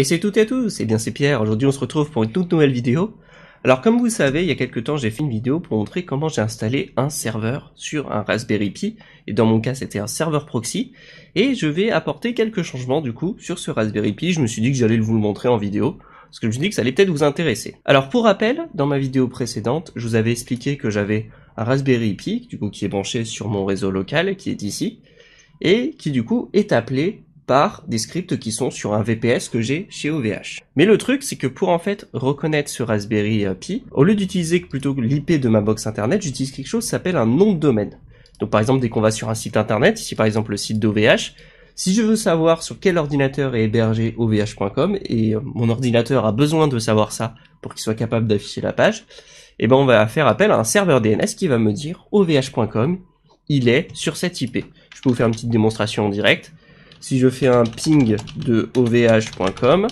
Et c'est tout à tous, et bien c'est Pierre, aujourd'hui on se retrouve pour une toute nouvelle vidéo. Alors comme vous savez, il y a quelques temps j'ai fait une vidéo pour montrer comment j'ai installé un serveur sur un Raspberry Pi, et dans mon cas c'était un serveur proxy, et je vais apporter quelques changements du coup sur ce Raspberry Pi, je me suis dit que j'allais vous le montrer en vidéo, parce que je me suis dit que ça allait peut-être vous intéresser. Alors pour rappel, dans ma vidéo précédente, je vous avais expliqué que j'avais un Raspberry Pi, du coup qui est branché sur mon réseau local, qui est ici, et qui du coup est appelé par des scripts qui sont sur un VPS que j'ai chez OVH. Mais le truc, c'est que pour en fait reconnaître ce Raspberry euh, Pi, au lieu d'utiliser plutôt l'IP de ma box internet, j'utilise quelque chose qui s'appelle un nom de domaine. Donc par exemple, dès qu'on va sur un site internet, ici par exemple le site d'OVH, si je veux savoir sur quel ordinateur est hébergé ovh.com, et euh, mon ordinateur a besoin de savoir ça pour qu'il soit capable d'afficher la page, eh ben on va faire appel à un serveur DNS qui va me dire ovh.com, il est sur cette IP. Je peux vous faire une petite démonstration en direct si je fais un ping de ovh.com,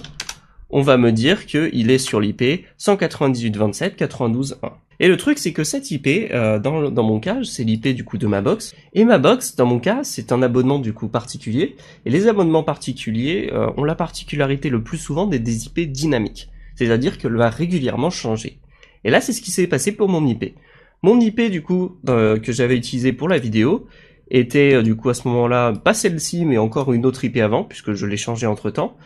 on va me dire qu'il est sur l'IP 198.27.92.1. Et le truc, c'est que cette IP, euh, dans, mon cas, c'est l'IP du coup de ma box. Et ma box, dans mon cas, c'est un abonnement du coup particulier. Et les abonnements particuliers euh, ont la particularité le plus souvent d'être des IP dynamiques. C'est-à-dire qu'elle va régulièrement changer. Et là, c'est ce qui s'est passé pour mon IP. Mon IP, du coup, euh, que j'avais utilisé pour la vidéo, était euh, du coup à ce moment-là pas celle-ci, mais encore une autre IP avant, puisque je l'ai changée entre-temps.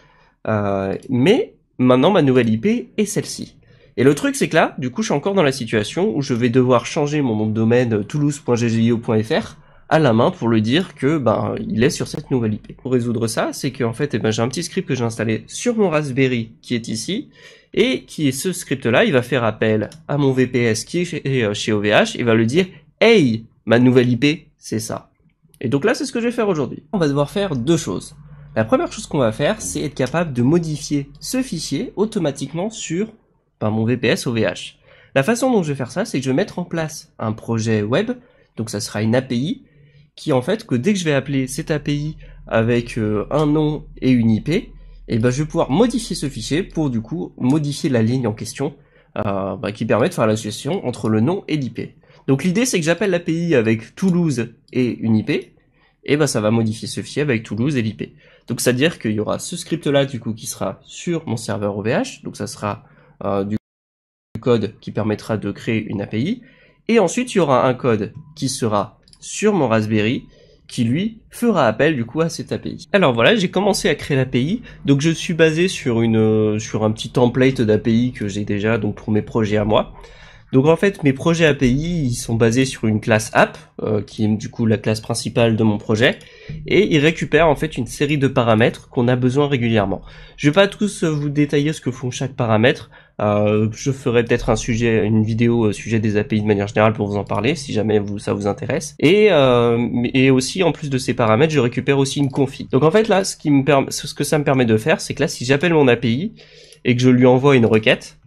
Euh, mais maintenant, ma nouvelle IP est celle-ci. Et le truc, c'est que là, du coup, je suis encore dans la situation où je vais devoir changer mon nom de domaine euh, toulouse.ggio.fr à la main pour lui dire que ben il est sur cette nouvelle IP. Pour résoudre ça, c'est qu'en fait, eh ben, j'ai un petit script que j'ai installé sur mon Raspberry qui est ici et qui est ce script-là, il va faire appel à mon VPS qui est chez, OVH euh, et va lui dire Hey, ma nouvelle IP, c'est ça. Et donc là, c'est ce que je vais faire aujourd'hui. On va devoir faire deux choses. La première chose qu'on va faire, c'est être capable de modifier ce fichier automatiquement sur mon VPS OVH. La façon dont je vais faire ça, c'est que je vais mettre en place un projet web, donc ça sera une API, qui en fait, que dès que je vais appeler cette API avec euh, un nom et une IP, et eh ben, je vais pouvoir modifier ce fichier pour du coup modifier la ligne en question, euh, bah, qui permet de faire l'association entre le nom et l'IP. Donc l'idée c'est que j'appelle l'API avec Toulouse et une IP, et ben ça va modifier ce fichier avec Toulouse et l'IP. Donc c'est à dire qu'il y aura ce script là du coup qui sera sur mon serveur OVH, donc ça sera euh, du code qui permettra de créer une API, et ensuite il y aura un code qui sera sur mon Raspberry qui lui fera appel du coup à cette API. Alors voilà, j'ai commencé à créer l'API. Donc je suis basé sur une euh, sur un petit template d'API que j'ai déjà donc pour mes projets à moi. Donc en fait, mes projets API, ils sont basés sur une classe app, euh, qui est du coup la classe principale de mon projet, et ils récupèrent en fait une série de paramètres qu'on a besoin régulièrement. Je vais pas tous euh, vous détailler ce que font chaque paramètre. Euh, je ferai peut-être un sujet, une vidéo au sujet des API de manière générale pour vous en parler, si jamais vous, ça vous intéresse. Et, et aussi, en plus de ces paramètres, je récupère aussi une config. Donc en fait là, ce, qui me ce que ça me permet de faire, c'est que là, si j'appelle mon API et que je lui envoie une requête,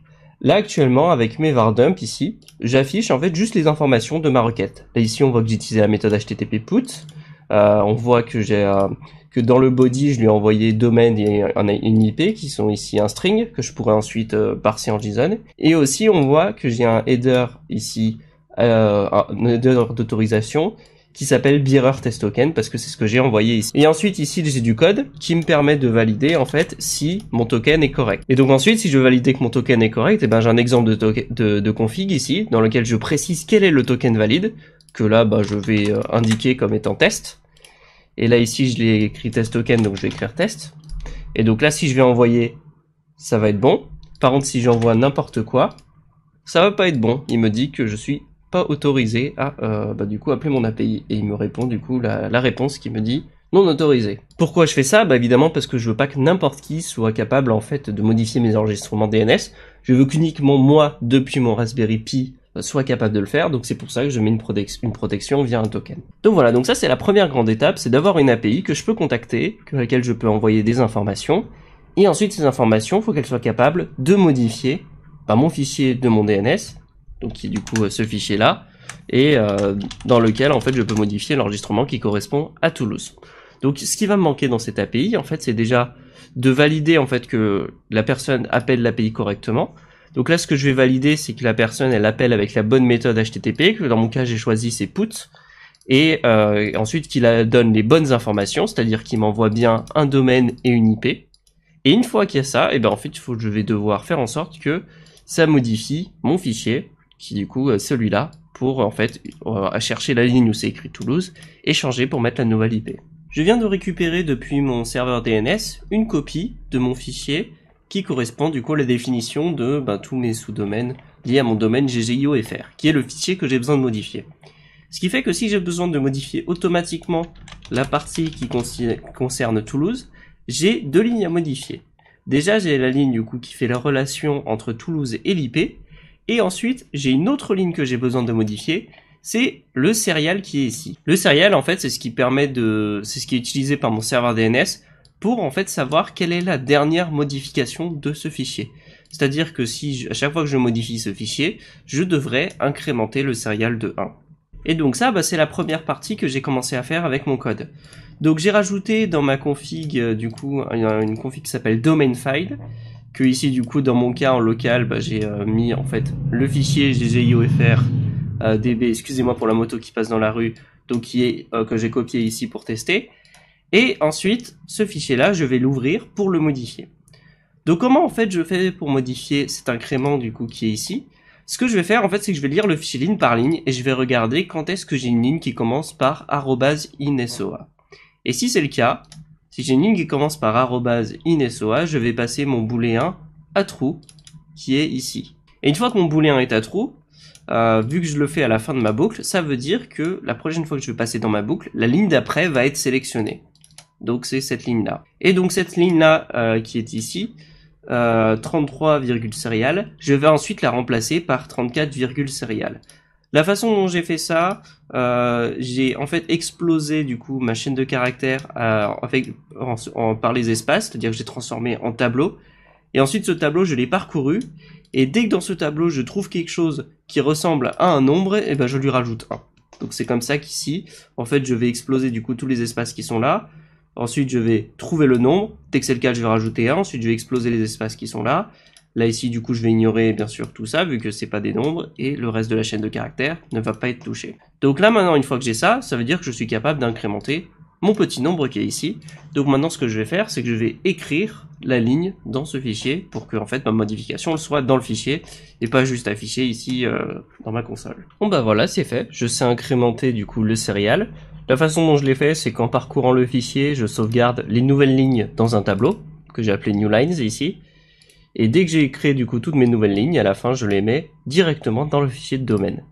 Là actuellement avec mes vardump ici, j'affiche en fait juste les informations de ma requête. ici on voit que j'ai la méthode http put. Euh, on voit que j'ai euh, que dans le body je lui ai envoyé domaine et une IP qui sont ici un string que je pourrais ensuite euh, parser en JSON. Et aussi on voit que j'ai un header ici, un header d'autorisation qui s'appelle Bearer Test Token parce que c'est ce que j'ai envoyé ici. Et ensuite ici j'ai du code qui me permet de valider en fait si mon token est correct. Et donc ensuite si je veux valider que mon token est correct, et eh ben j'ai un exemple de, de, de, config ici dans lequel je précise quel est le token valide que là bah, je vais euh, indiquer comme étant test. Et là ici je l'ai écrit test token donc je vais écrire test. Et donc là si je vais envoyer ça va être bon. Par contre si j'envoie n'importe quoi ça va pas être bon. Il me dit que je suis pas autorisé à euh, bah, du coup appeler mon API et il me répond du coup la, réponse qui me dit non autorisé. Pourquoi je fais ça Bah évidemment parce que je veux pas que n'importe qui soit capable en fait de modifier mes enregistrements DNS. Je veux qu'uniquement moi depuis mon Raspberry Pi euh, soit capable de le faire, donc c'est pour ça que je mets une, une, protection via un token. Donc voilà, donc ça c'est la première grande étape, c'est d'avoir une API que je peux contacter, que laquelle je peux envoyer des informations, et ensuite ces informations, faut qu'elles soient capables de modifier pas bah, mon fichier de mon DNS, donc qui est du coup euh, ce fichier là, et euh, dans lequel en fait je peux modifier l'enregistrement qui correspond à Toulouse. Donc ce qui va me manquer dans cette API en fait c'est déjà de valider en fait que la personne appelle l'API correctement. Donc là ce que je vais valider c'est que la personne elle appelle avec la bonne méthode HTTP, que dans mon cas j'ai choisi c'est put, et euh, ensuite qu'il donne les bonnes informations, c'est-à-dire qu'il m'envoie bien un domaine et une IP. Et une fois qu'il y a ça, et eh ben en fait, il faut que je vais devoir faire en sorte que ça modifie mon fichier qui du coup euh, celui-là pour en fait euh, chercher la ligne où c'est écrit Toulouse et changer pour mettre la nouvelle IP. Je viens de récupérer depuis mon serveur DNS une copie de mon fichier qui correspond du coup à la définition de ben, tous mes sous-domaines liés à mon domaine ggio.fr qui est le fichier que j'ai besoin de modifier. Ce qui fait que si j'ai besoin de modifier automatiquement la partie qui concerne Toulouse, j'ai deux lignes à modifier. Déjà, j'ai la ligne du coup qui fait la relation entre Toulouse et l'IP, et ensuite, j'ai une autre ligne que j'ai besoin de modifier, c'est le serial qui est ici. Le serial, en fait, c'est ce qui permet de, c'est ce qui est utilisé par mon serveur DNS pour en fait savoir quelle est la dernière modification de ce fichier. C'est-à-dire que si à chaque fois que je modifie ce fichier, je devrais incrémenter le serial de 1. Et donc ça, bah, c'est la première partie que j'ai commencé à faire avec mon code. Donc j'ai rajouté dans ma config, euh, du coup, une config qui s'appelle domain file, que ici du coup dans mon cas en local bah, j'ai euh, mis en fait le fichier ggiofr euh, db excusez-moi pour la moto qui passe dans la rue donc qui est euh, que j'ai copié ici pour tester et ensuite ce fichier là je vais l'ouvrir pour le modifier donc comment en fait je fais pour modifier cet incrément du coup qui est ici ce que je vais faire en fait c'est que je vais lire le fichier ligne par ligne et je vais regarder quand est-ce que j'ai une ligne qui commence par insoa et si c'est le cas si j'ai une ligne qui commence par arrobase insoa, je vais passer mon booléen à trou, qui est ici. Et une fois que mon booléen est à trou, euh, vu que je le fais à la fin de ma boucle, ça veut dire que la prochaine fois que je vais passer dans ma boucle, la ligne d'après va être sélectionnée. Donc c'est cette ligne-là. Et donc cette ligne-là euh, qui est ici, 33, euh, serial, je vais ensuite la remplacer par 34, serial. La façon dont j'ai fait ça, euh, j'ai en fait explosé du coup ma chaîne de caractères euh, en, par les espaces, c'est-à-dire que j'ai transformé en tableau. Et ensuite, ce tableau, je l'ai parcouru. Et dès que dans ce tableau, je trouve quelque chose qui ressemble à un nombre, et eh ben je lui rajoute un. Donc c'est comme ça qu'ici, en fait, je vais exploser du coup tous les espaces qui sont là. Ensuite, je vais trouver le nombre. Dès que c'est le cas, je vais rajouter un. Ensuite, je vais exploser les espaces qui sont là. Là ici du coup je vais ignorer bien sûr tout ça vu que c'est pas des nombres et le reste de la chaîne de caractères ne va pas être touché. Donc là maintenant une fois que j'ai ça, ça veut dire que je suis capable d'incrémenter mon petit nombre qui est ici. Donc maintenant ce que je vais faire c'est que je vais écrire la ligne dans ce fichier pour que fait ma modification soit dans le fichier et pas juste affichée ici euh, dans ma console. Bon bah voilà c'est fait, je sais incrémenter du coup le serial. La façon dont je l'ai fait c'est qu'en parcourant le fichier je sauvegarde les nouvelles lignes dans un tableau que j'ai appelé new lines ici et dès que j'ai créé du coup toutes mes nouvelles lignes, à la fin, je les mets directement dans le fichier de domaine.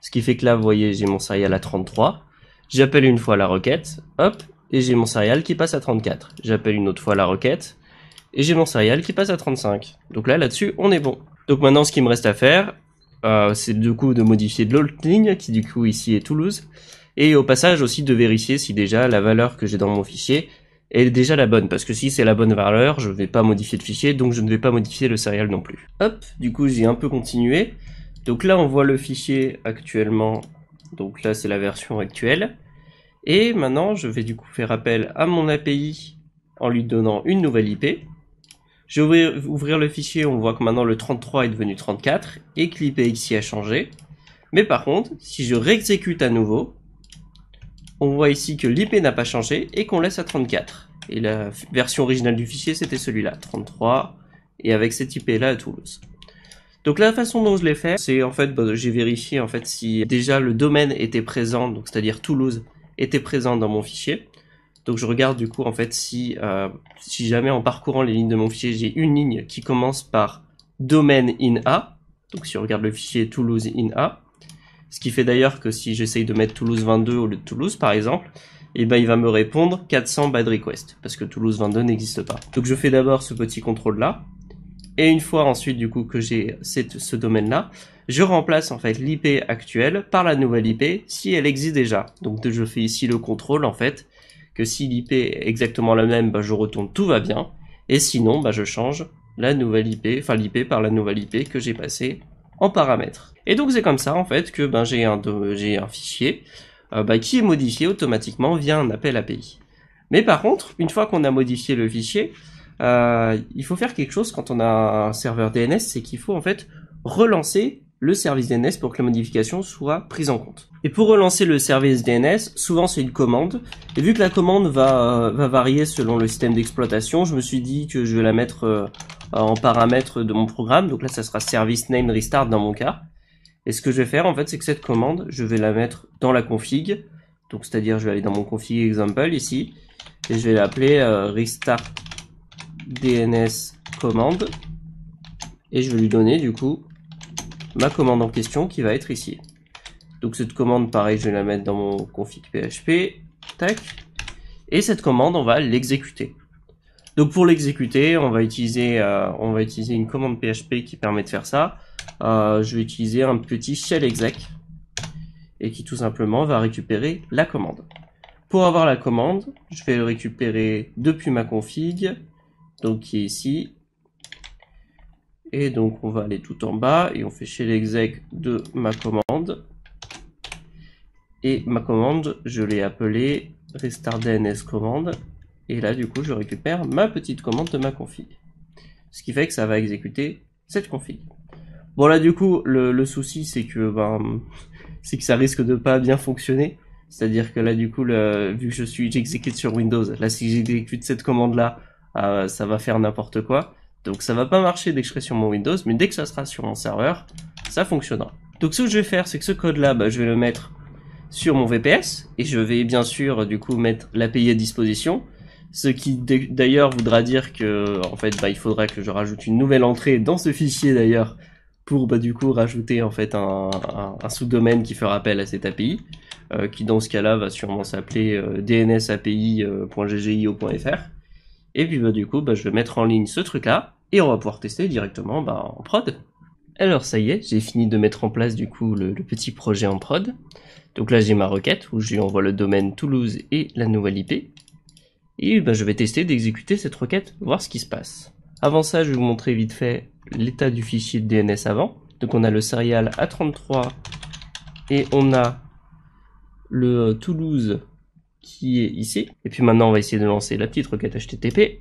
Ce qui fait que là, vous voyez, j'ai mon serial à 33. J'appelle une fois la requête, hop, et j'ai mon serial qui passe à 34. J'appelle une autre fois la requête, et j'ai mon serial qui passe à 35. Donc là, là-dessus, on est bon. Donc maintenant, ce qui me reste à faire, euh, c'est du coup de modifier de l'autre ligne, qui du coup ici est Toulouse, et au passage aussi de vérifier si déjà la valeur que j'ai dans mon fichier est déjà la bonne, parce que si c'est la bonne valeur, je ne vais pas modifier le fichier, donc je ne vais pas modifier le serial non plus. Hop, du coup j'ai un peu continué. Donc là on voit le fichier actuellement, donc là c'est la version actuelle. Et maintenant je vais du coup faire appel à mon API en lui donnant une nouvelle IP. Je vais ouvrir le fichier, on voit que maintenant le 33 est devenu 34, et que ici a changé. Mais par contre, si je réexécute à nouveau, on voit ici que l'IP n'a pas changé et qu'on laisse à 34. Et la version originale du fichier, c'était celui-là, 33, et avec cette IP-là à Toulouse. Donc la façon dont je l'ai fait, c'est en fait, bah, j'ai vérifié en fait si déjà le domaine était présent, donc c'est-à-dire Toulouse était présent dans mon fichier. Donc je regarde du coup en fait si, euh, si jamais en parcourant les lignes de mon fichier, j'ai une ligne qui commence par domaine in A. Donc si on regarde le fichier Toulouse in A, ce qui fait d'ailleurs que si j'essaye de mettre Toulouse 22 au lieu de Toulouse, par exemple, eh ben il va me répondre 400 bad request parce que Toulouse 22 n'existe pas. Donc je fais d'abord ce petit contrôle là et une fois ensuite du coup que j'ai ce domaine là, je remplace en fait l'IP actuelle par la nouvelle IP si elle existe déjà. Donc je fais ici le contrôle en fait que si l'IP est exactement la même, bah, je retourne tout va bien et sinon bah, je change la nouvelle IP, enfin l'IP par la nouvelle IP que j'ai passée en paramètres. Et donc c'est comme ça en fait que ben, j'ai un, un, fichier euh, ben, qui est modifié automatiquement via un appel API. Mais par contre, une fois qu'on a modifié le fichier, euh, il faut faire quelque chose quand on a un serveur DNS, c'est qu'il faut en fait relancer le service DNS pour que la modification soit prise en compte. Et pour relancer le service DNS, souvent c'est une commande. Et vu que la commande va, euh, va varier selon le système d'exploitation, je me suis dit que je vais la mettre euh, en paramètres de mon programme. Donc là, ça sera service name restart dans mon cas. Et ce que je vais faire, en fait, c'est que cette commande, je vais la mettre dans la config. Donc, c'est-à-dire, je vais aller dans mon config example ici. Et je vais l'appeler euh, restart DNS commande. Et je vais lui donner, du coup, ma commande en question qui va être ici. Donc, cette commande, pareil, je vais la mettre dans mon config PHP. Tac. Et cette commande, on va l'exécuter. Donc pour l'exécuter, on va utiliser euh, on va utiliser une commande PHP qui permet de faire ça. Euh, je vais utiliser un petit shell exec et qui tout simplement va récupérer la commande. Pour avoir la commande, je vais le récupérer depuis ma config, donc qui est ici. Et donc on va aller tout en bas et on fait shell exec de ma commande. Et ma commande, je l'ai appelée restart DNS commande et là, du coup, je récupère ma petite commande de ma config. Ce qui fait que ça va exécuter cette config. Bon là, du coup, le, souci, c'est que, ben, c'est que ça risque de pas bien fonctionner. C'est-à-dire que là, du coup, vu que je suis, j'exécute sur Windows. Là, si j'exécute cette commande-là, euh, ça va faire n'importe quoi. Donc ça va pas marcher dès que je serai sur mon Windows, mais dès que ça sera sur mon serveur, ça fonctionnera. Donc ce que je vais faire, c'est que ce code-là, bah, je vais le mettre sur mon VPS, et je vais bien sûr, du coup, mettre l'API à disposition ce qui d'ailleurs voudra dire que en fait bah, il faudra que je rajoute une nouvelle entrée dans ce fichier d'ailleurs pour bah, du coup rajouter en fait un, sous-domaine qui fera appel à cette API euh, qui dans ce cas-là va sûrement s'appeler euh, dnsapi.ggio.fr et puis bah, du coup bah, je vais mettre en ligne ce truc là et on va pouvoir tester directement en prod. Alors ça y est, j'ai fini de mettre en place du coup le, le petit projet en prod. Donc là j'ai ma requête où je lui envoie le domaine Toulouse et la nouvelle IP. Et bah, je vais tester d'exécuter cette requête, voir ce qui se passe. Avant ça, je vais vous montrer vite fait l'état du fichier de DNS avant. Donc on a le serial A33 et on a le euh, Toulouse qui est ici. Et puis maintenant, on va essayer de lancer la petite requête HTTP.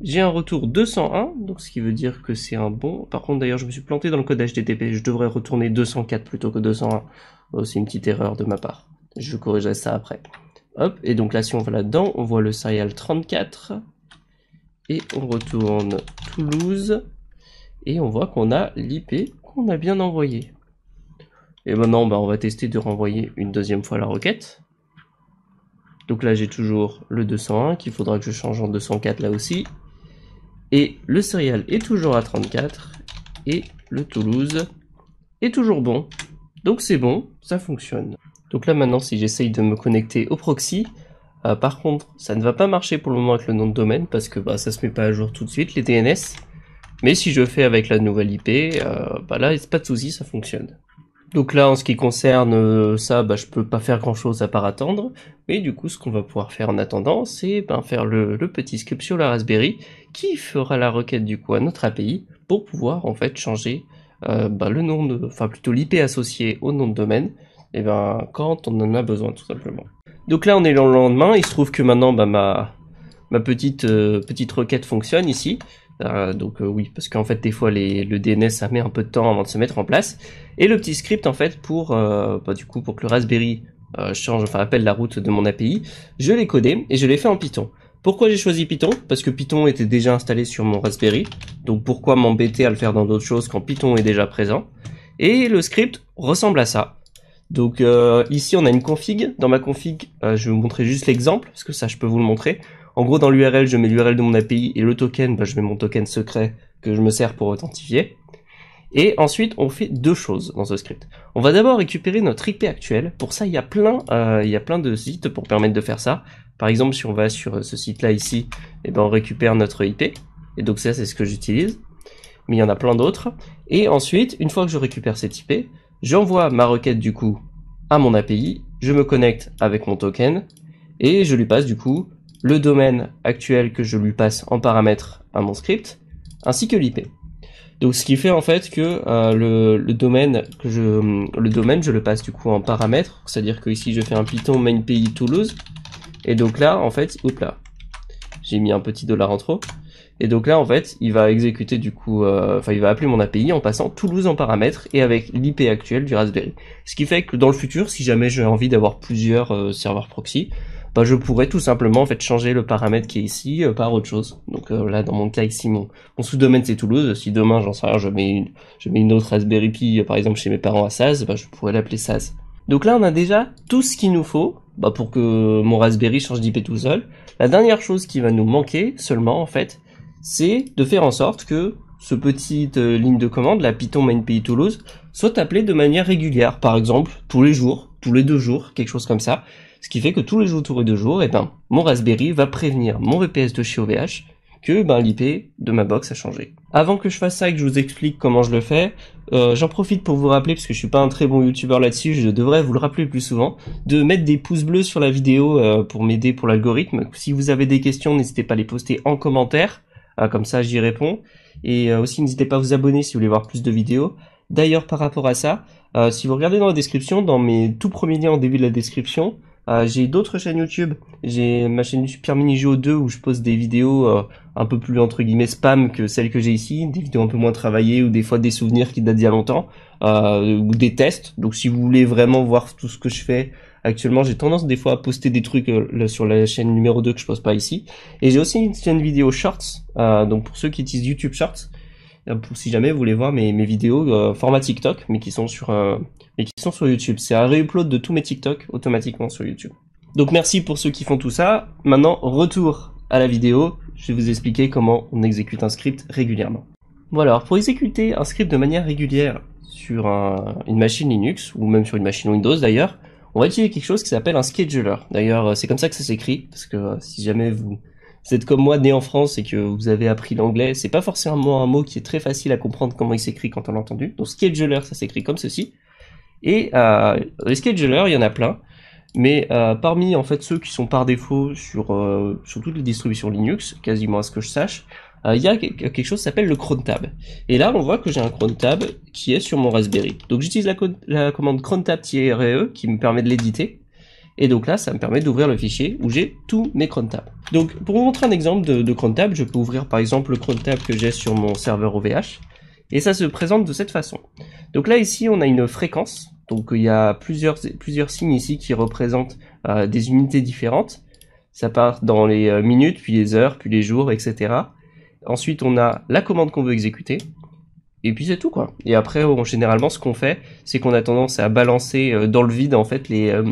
J'ai un retour 201, donc ce qui veut dire que c'est un bon. Par contre, d'ailleurs, je me suis planté dans le code HTTP. Je devrais retourner 204 plutôt que 201. c'est une petite erreur de ma part. Je corrigerai ça après. Hop, et donc là, si on va là-dedans, on voit le serial 34. Et on retourne Toulouse. Et on voit qu'on a l'IP qu'on a bien envoyé. Et maintenant, bah, on va tester de renvoyer une deuxième fois la requête. Donc là, j'ai toujours le 201 qu'il faudra que je change en 204 là aussi. Et le serial est toujours à 34. Et le Toulouse est toujours bon. Donc c'est bon, ça fonctionne. Donc là maintenant si j'essaye de me connecter au proxy, euh, par contre ça ne va pas marcher pour le moment avec le nom de domaine parce que bah, ça se met pas à jour tout de suite les DNS. Mais si je fais avec la nouvelle IP, euh, bah là pas de souci, ça fonctionne. Donc là en ce qui concerne euh, ça, bah, je peux pas faire grand chose à part attendre. Mais du coup ce qu'on va pouvoir faire en attendant c'est ben, faire le, petit script sur la Raspberry qui fera la requête du coup à notre API pour pouvoir en fait changer bah, le nom de, enfin plutôt l'IP associée au nom de domaine et eh ben quand on en a besoin tout simplement. Donc là on est le lendemain, il se trouve que maintenant bah, ma, petite, euh, petite requête fonctionne ici. Euh, donc euh, oui, parce qu'en fait des fois les, le DNS ça met un peu de temps avant de se mettre en place. Et le petit script en fait pour bah, du coup pour que le Raspberry change, enfin appelle la route de mon API, je l'ai codé et je l'ai fait en Python. Pourquoi j'ai choisi Python Parce que Python était déjà installé sur mon Raspberry, donc pourquoi m'embêter à le faire dans d'autres choses quand Python est déjà présent Et le script ressemble à ça. Donc euh, ici on a une config. Dans ma config, euh, je vais vous montrer juste l'exemple, parce que ça je peux vous le montrer. En gros dans l'URL, je mets l'URL de mon API et le token, bah, je mets mon token secret que je me sers pour authentifier. Et ensuite, on fait deux choses dans ce script. On va d'abord récupérer notre IP actuelle, Pour ça, il y a plein, euh, il y a plein de sites pour permettre de faire ça. Par exemple, si on va sur ce site-là ici, et eh ben on récupère notre IP. Et donc ça, c'est ce que j'utilise. Mais il y en a plein d'autres. Et ensuite, une fois que je récupère cette IP, J'envoie ma requête du coup à mon API, je me connecte avec mon token et je lui passe du coup le domaine actuel que je lui passe en paramètre à mon script ainsi que l'IP. Donc ce qui fait en fait que euh, le, domaine que je le domaine je le passe du coup en paramètre, c'est-à-dire que ici je fais un python main Toulouse et donc là en fait hop là j'ai mis un petit dollar en trop et donc là, en fait, il va exécuter du coup, euh, enfin, il va appeler mon API en passant Toulouse en paramètres et avec l'IP actuelle du Raspberry. Ce qui fait que dans le futur, si jamais j'ai envie d'avoir plusieurs euh, serveurs proxy, bah, je pourrais tout simplement en fait changer le paramètre qui est ici euh, par autre chose. Donc là, dans mon cas ici, mon, sous-domaine c'est Toulouse. Si demain, j'en sais rien, je mets une, je mets une autre Raspberry Pi, par exemple chez mes parents à SAS, bah, je pourrais l'appeler sas Donc là, on a déjà tout ce qu'il nous faut bah, pour que mon Raspberry change d'IP tout seul. La dernière chose qui va nous manquer seulement, en fait, c'est de faire en sorte que ce petite euh, ligne de commande, la Python main Toulouse, soit appelée de manière régulière, par exemple tous les jours, tous les deux jours, quelque chose comme ça. Ce qui fait que tous les jours, tous les deux jours, et eh ben, mon Raspberry va prévenir mon VPS de chez OVH que ben, l'IP de ma box a changé. Avant que je fasse ça et que je vous explique comment je le fais, euh, j'en profite pour vous rappeler, parce que je suis pas un très bon youtubeur là-dessus, je devrais vous le rappeler plus souvent, de mettre des pouces bleus sur la vidéo euh, pour m'aider pour l'algorithme. Si vous avez des questions, n'hésitez pas à les poster en commentaire. Euh, comme ça, j'y réponds. Et euh, aussi, n'hésitez pas à vous abonner si vous voulez voir plus de vidéos. D'ailleurs, par rapport à ça, euh, si vous regardez dans la description, dans mes tout premiers liens en début de la description, j'ai d'autres chaînes YouTube. J'ai ma chaîne Super Mini Geo 2 où je pose des vidéos un peu plus entre guillemets spam que celles que j'ai ici, des vidéos un peu moins travaillées ou des fois des souvenirs qui datent d'il y a longtemps ou des tests. Donc si vous voulez vraiment voir tout ce que je fais, Actuellement, j'ai tendance des fois à poster des trucs euh, sur la chaîne numéro 2 que je pose pas ici. Et j'ai aussi une chaîne vidéo Shorts, euh, donc pour ceux qui utilisent YouTube Shorts, euh, si jamais vous voulez voir mes, vidéos format TikTok, mais qui sont sur, mais qui sont sur YouTube. C'est un réupload de tous mes TikTok automatiquement sur YouTube. Donc merci pour ceux qui font tout ça. Maintenant, retour à la vidéo, je vais vous expliquer comment on exécute un script régulièrement. Voilà, pour exécuter un script de manière régulière sur une machine Linux, ou même sur une machine Windows d'ailleurs, on va utiliser quelque chose qui s'appelle un scheduler. D'ailleurs, euh, c'est comme ça que ça s'écrit, parce que euh, si jamais vous, êtes comme moi né en France et que vous avez appris l'anglais, c'est pas forcément un mot qui est très facile à comprendre comment il s'écrit quand on l'a entendu. Donc scheduler, ça s'écrit comme ceci. Et euh, les schedulers, il y en a plein. Mais euh, parmi en fait ceux qui sont par défaut sur, sur toutes les distributions Linux, quasiment à ce que je sache, euh, il y a quelque chose qui s'appelle le cron Et là, on voit que j'ai un cron qui est sur mon Raspberry. Donc j'utilise la, commande cron re qui me permet de l'éditer. Et donc là, ça me permet d'ouvrir le fichier où j'ai tous mes cron Donc pour vous montrer un exemple de, de je peux ouvrir par exemple le cron que j'ai sur mon serveur OVH. Et ça se présente de cette façon. Donc là, ici, on a une fréquence. Donc il y a plusieurs, plusieurs signes ici qui représentent euh, des unités différentes. Ça part dans les euh, minutes, puis les heures, puis les jours, etc. Ensuite, on a la commande qu'on veut exécuter. Et puis c'est tout quoi. Et après, généralement, ce qu'on fait, c'est qu'on a tendance à balancer euh, dans le vide en fait les, euh,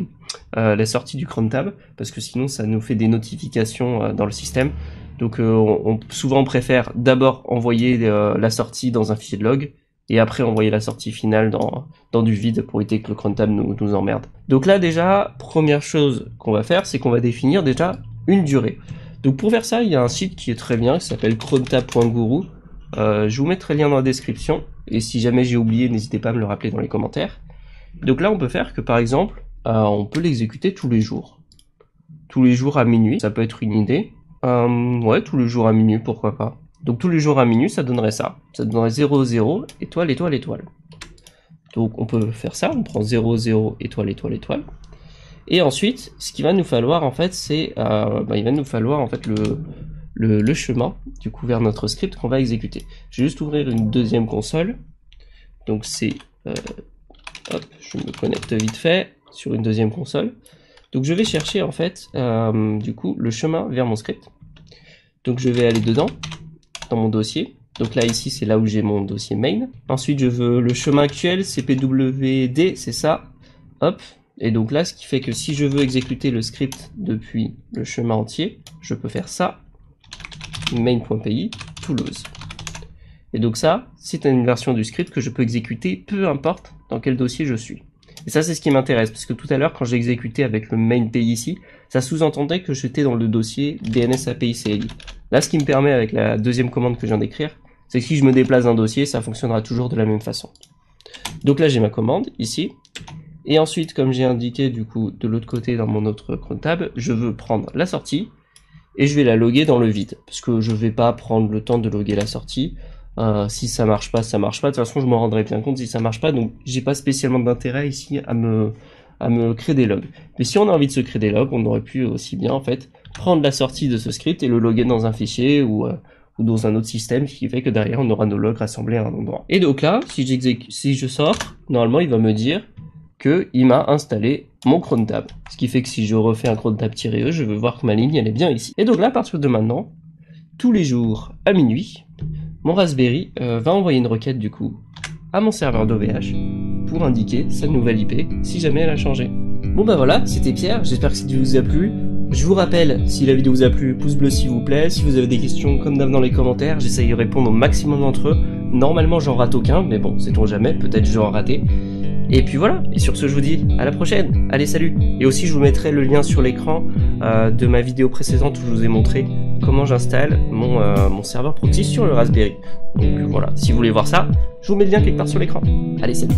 euh, sorties du Chrome table parce que sinon, ça nous fait des notifications dans le système. Donc, on, souvent, préfère d'abord envoyer la sortie dans un fichier de log, et après envoyer la sortie finale dans, du vide pour éviter que le Chrome nous emmerde. Donc là, déjà, première chose qu'on va faire, c'est qu'on va définir déjà une durée. Donc pour faire ça, il y a un site qui est très bien, qui s'appelle chronta.guru. Euh, je vous mettrai le lien dans la description. Et si jamais j'ai oublié, n'hésitez pas à me le rappeler dans les commentaires. Donc là, on peut faire que par exemple, euh, on peut l'exécuter tous les jours. Tous les jours à minuit, ça peut être une idée. Euh, ouais, tous les jours à minuit, pourquoi pas. Donc tous les jours à minuit, ça donnerait ça. Ça donnerait 00 étoile, étoile, étoile. Donc on peut faire ça, on prend 0, 0, étoile, étoile, étoile. Et ensuite, ce qu'il va nous falloir en fait, c'est euh, bah, il va nous falloir en fait le, le, chemin du coup vers notre script qu'on va exécuter. Je vais juste ouvrir une deuxième console. Donc c'est euh, hop, je me connecte vite fait sur une deuxième console. Donc je vais chercher en fait euh, du coup le chemin vers mon script. Donc je vais aller dedans dans mon dossier. Donc là ici c'est là où j'ai mon dossier main. Ensuite je veux le chemin actuel, cpwd, c'est ça. Hop, et donc là, ce qui fait que si je veux exécuter le script depuis le chemin entier, je peux faire ça, main.py, Toulouse. Et donc ça, c'est une version du script que je peux exécuter peu importe dans quel dossier je suis. Et ça, c'est ce qui m'intéresse, parce que tout à l'heure, quand j'ai exécuté avec le main ici, ça sous-entendait que j'étais dans le dossier DNS API CLI. Là, ce qui me permet, avec la deuxième commande que je viens d'écrire, c'est que si je me déplace d'un dossier, ça fonctionnera toujours de la même façon. Donc là, j'ai ma commande, ici, et ensuite, comme j'ai indiqué du coup de l'autre côté dans mon autre comptable, je veux prendre la sortie et je vais la loguer dans le vide parce que je ne vais pas prendre le temps de loguer la sortie. Euh, si ça marche pas, ça marche pas. De toute façon, je m'en rendrai bien compte si ça marche pas. Donc, j'ai pas spécialement d'intérêt ici à me à me créer des logs. Mais si on a envie de se créer des logs, on aurait pu aussi bien en fait prendre la sortie de ce script et le loguer dans un fichier ou euh, dans un autre système, ce qui fait que derrière on aura nos logs rassemblés à un endroit. Et donc là, si je sors, normalement il va me dire que il m'a installé mon cron Ce qui fait que si je refais un cron tab -e, je veux voir que ma ligne elle est bien ici. Et donc là, à partir de maintenant, tous les jours à minuit, mon Raspberry euh, va envoyer une requête du coup à mon serveur d'OVH pour indiquer sa nouvelle IP si jamais elle a changé. Bon bah voilà, c'était Pierre, j'espère que cette vidéo vous a plu. Je vous rappelle, si la vidéo vous a plu, pouce bleu s'il vous plaît. Si vous avez des questions, comme d'hab dans les commentaires, j'essaye de répondre au maximum d'entre eux. Normalement, j'en rate aucun, mais bon, sait-on jamais, peut-être je rate. Et puis voilà, et sur ce je vous dis à la prochaine, allez salut Et aussi je vous mettrai le lien sur l'écran euh, de ma vidéo précédente où je vous ai montré comment j'installe mon, euh, mon serveur proxy sur le Raspberry. Donc voilà, si vous voulez voir ça, je vous mets le lien quelque part sur l'écran. Allez salut